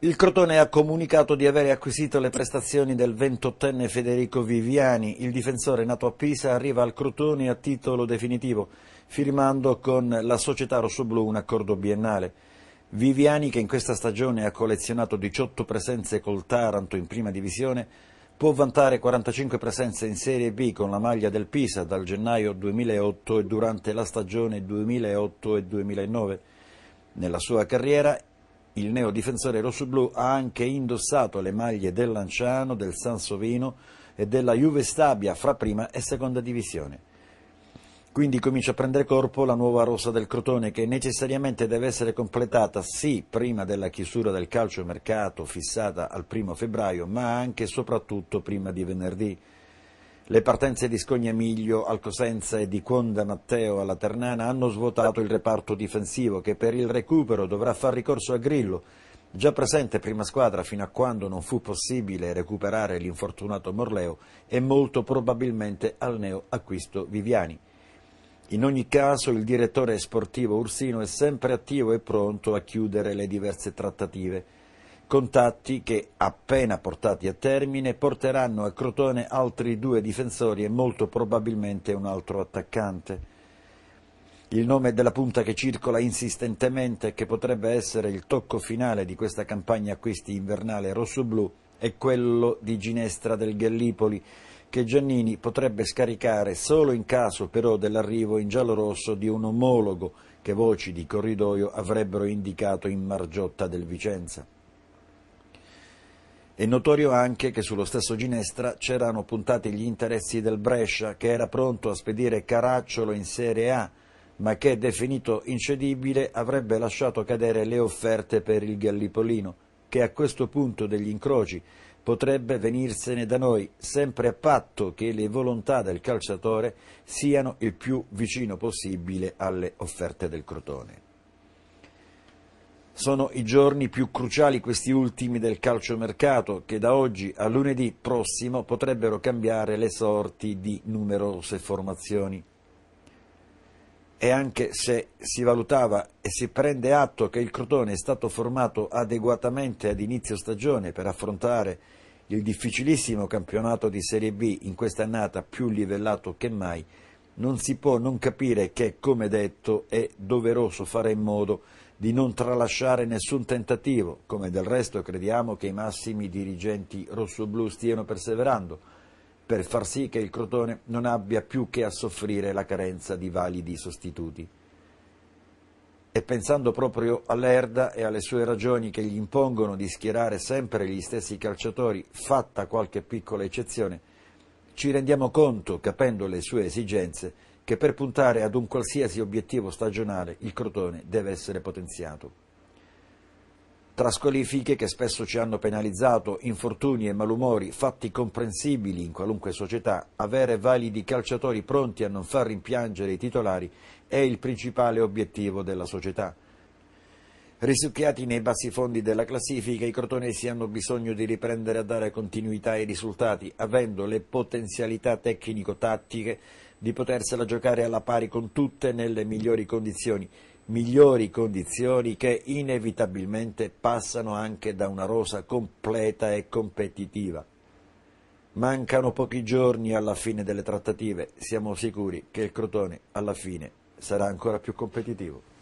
Il Crotone ha comunicato di aver acquisito le prestazioni del 28enne Federico Viviani. Il difensore nato a Pisa arriva al Crotone a titolo definitivo, firmando con la società rossoblù un accordo biennale. Viviani, che in questa stagione ha collezionato 18 presenze col Taranto in prima divisione, può vantare 45 presenze in Serie B con la maglia del Pisa dal gennaio 2008 e durante la stagione 2008 e 2009. Nella sua carriera il neodifensore rossoblu ha anche indossato le maglie del Lanciano, del Sansovino e della Juve Stabia fra prima e seconda divisione. Quindi comincia a prendere corpo la nuova rossa del Crotone che necessariamente deve essere completata sì prima della chiusura del calcio mercato fissata al primo febbraio, ma anche e soprattutto prima di venerdì le partenze di Scognamiglio al Cosenza e di Quonda Matteo alla Ternana hanno svuotato il reparto difensivo che per il recupero dovrà far ricorso a Grillo, già presente prima squadra fino a quando non fu possibile recuperare l'infortunato Morleo e molto probabilmente al neo acquisto Viviani. In ogni caso il direttore sportivo Ursino è sempre attivo e pronto a chiudere le diverse trattative contatti che, appena portati a termine, porteranno a Crotone altri due difensori e molto probabilmente un altro attaccante. Il nome della punta che circola insistentemente e che potrebbe essere il tocco finale di questa campagna acquisti invernale rosso-blu è quello di Ginestra del Gallipoli, che Giannini potrebbe scaricare solo in caso però dell'arrivo in giallo-rosso di un omologo che voci di corridoio avrebbero indicato in Margiotta del Vicenza. È notorio anche che sullo stesso Ginestra c'erano puntati gli interessi del Brescia, che era pronto a spedire Caracciolo in Serie A, ma che, definito incedibile, avrebbe lasciato cadere le offerte per il Gallipolino, che a questo punto degli incroci potrebbe venirsene da noi, sempre a patto che le volontà del calciatore siano il più vicino possibile alle offerte del Crotone. Sono i giorni più cruciali questi ultimi del calciomercato che da oggi a lunedì prossimo potrebbero cambiare le sorti di numerose formazioni. E anche se si valutava e si prende atto che il Crotone è stato formato adeguatamente ad inizio stagione per affrontare il difficilissimo campionato di Serie B in quest'annata più livellato che mai, non si può non capire che, come detto, è doveroso fare in modo di non tralasciare nessun tentativo, come del resto crediamo che i massimi dirigenti rossoblu stiano perseverando, per far sì che il Crotone non abbia più che a soffrire la carenza di validi sostituti. E pensando proprio all'Erda e alle sue ragioni che gli impongono di schierare sempre gli stessi calciatori, fatta qualche piccola eccezione, ci rendiamo conto, capendo le sue esigenze, che per puntare ad un qualsiasi obiettivo stagionale il Crotone deve essere potenziato. Tra squalifiche che spesso ci hanno penalizzato, infortuni e malumori, fatti comprensibili in qualunque società, avere validi calciatori pronti a non far rimpiangere i titolari è il principale obiettivo della società Risucchiati nei bassi fondi della classifica, i crotonesi hanno bisogno di riprendere a dare continuità ai risultati, avendo le potenzialità tecnico-tattiche di potersela giocare alla pari con tutte nelle migliori condizioni, migliori condizioni che inevitabilmente passano anche da una rosa completa e competitiva. Mancano pochi giorni alla fine delle trattative, siamo sicuri che il Crotone alla fine sarà ancora più competitivo.